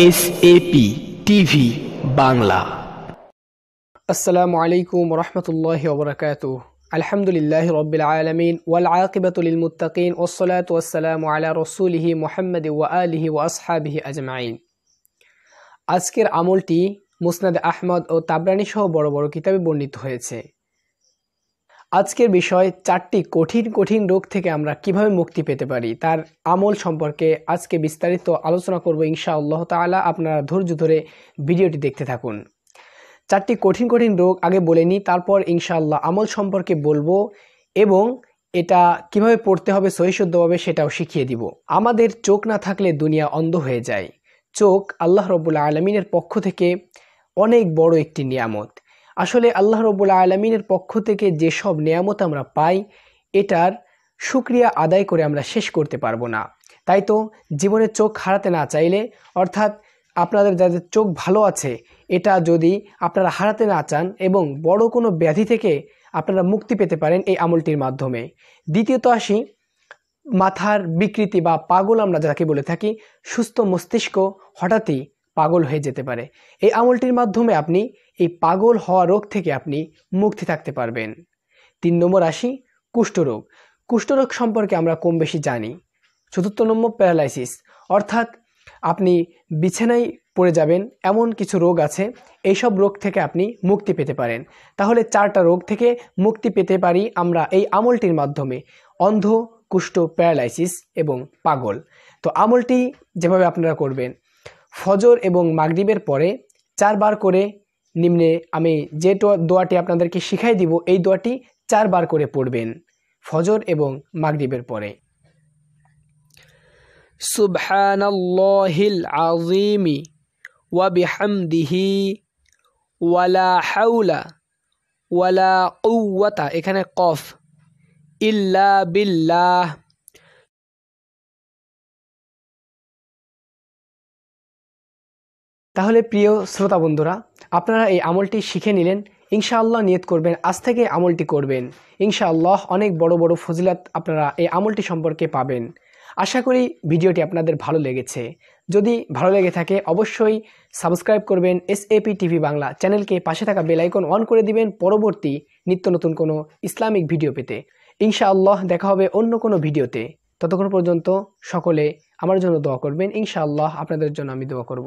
S SAP TV Bangla আসসালামু আলাইকুম রহমতুল্লাহ ওবরাকাত আলহামদুলিল্লাহ রবিল আলমিন ওয়াল আকিবাতুল মুতাকিন ওসলাত ওয়াসালাম আলা রসুলহি মোহাম্মদ ওয়া আলিহি ওয়া আসহাবিহি আজমাইন আজকের আমলটি মুসনাদ আহমদ ও তাবরানি সহ বড় বড় কিতাবে বর্ণিত হয়েছে আজকের বিষয় চারটি কঠিন কঠিন রোগ থেকে আমরা কিভাবে মুক্তি পেতে পারি তার আমল সম্পর্কে আজকে বিস্তারিত আলোচনা করব ইনশা আল্লাহ তালা আপনারা ধৈর্য ধরে ভিডিওটি দেখতে থাকুন চারটি কঠিন কঠিন রোগ আগে বলে নিই তারপর ইনশাআল্লাহ আমল সম্পর্কে বলবো এবং এটা কিভাবে পড়তে হবে সহিশুদ্ধভাবে সেটাও শিখিয়ে দিব আমাদের চোখ না থাকলে দুনিয়া অন্ধ হয়ে যায় চোখ আল্লাহ রবুল্লা আলমিনের পক্ষ থেকে অনেক বড় একটি নিয়ামত আসলে আল্লাহ রবুল আলমিনের পক্ষ থেকে যেসব নিয়ামত আমরা পাই এটার সুক্রিয়া আদায় করে আমরা শেষ করতে পারবো না তাই তো জীবনে চোখ হারাতে না চাইলে অর্থাৎ আপনাদের যাদের চোখ ভালো আছে এটা যদি আপনারা হারাতে না চান এবং বড় কোনো ব্যাধি থেকে আপনারা মুক্তি পেতে পারেন এই আমলটির মাধ্যমে দ্বিতীয়ত আসি মাথার বিকৃতি বা পাগল আমরা যাকে বলে থাকি সুস্থ মস্তিষ্ক হঠাৎই পাগল হয়ে যেতে পারে এই আমলটির মাধ্যমে আপনি এই পাগল হওয়া রোগ থেকে আপনি মুক্তি থাকতে পারবেন তিন নম্বর আসি কুষ্ঠরোগ কুষ্ঠরোগ সম্পর্কে আমরা কম বেশি জানি চতুর্থ নম্বর প্যারালাইসিস অর্থাৎ আপনি বিছানায় পড়ে যাবেন এমন কিছু রোগ আছে এইসব রোগ থেকে আপনি মুক্তি পেতে পারেন তাহলে চারটা রোগ থেকে মুক্তি পেতে পারি আমরা এই আমলটির মাধ্যমে অন্ধ কুষ্ঠ প্যারালাইসিস এবং পাগল তো আমলটি যেভাবে আপনারা করবেন ফজর এবং মাগরিবের পরে চারবার করে নিম্নে আমি যে দোয়াটি আপনাদেরকে শিখাই দিব এই দোয়াটি চারবার করে পড়বেন ফজর এবং মাগরিবের পরে সুবহানাল্লাহিল আজিমি ওয়া বিহামদিহি ওয়ালা হাউলা ওয়ালা কুওয়াতা এখানে কফ ইল্লা বিল্লাহ তাহলে প্রিয় শ্রোতা বন্ধুরা আপনারা এই আমলটি শিখে নিলেন ইনশাআল্লাহ নিয়ত করবেন আজ থেকে আমলটি করবেন ইনশাআল্লাহ অনেক বড় বড় ফজিলাত আপনারা এই আমলটি সম্পর্কে পাবেন আশা করি ভিডিওটি আপনাদের ভালো লেগেছে যদি ভালো লেগে থাকে অবশ্যই সাবস্ক্রাইব করবেন এস এপি টিভি বাংলা চ্যানেলকে পাশে থাকা বেলাইকন অন করে দিবেন পরবর্তী নিত্য নতুন কোনো ইসলামিক ভিডিও পেতে ইনশাআল্লাহ দেখা হবে অন্য কোনো ভিডিওতে ততক্ষণ পর্যন্ত সকলে আমার জন্য দোয়া করবেন ইনশাআল্লাহ আপনাদের জন্য আমি দোয়া করব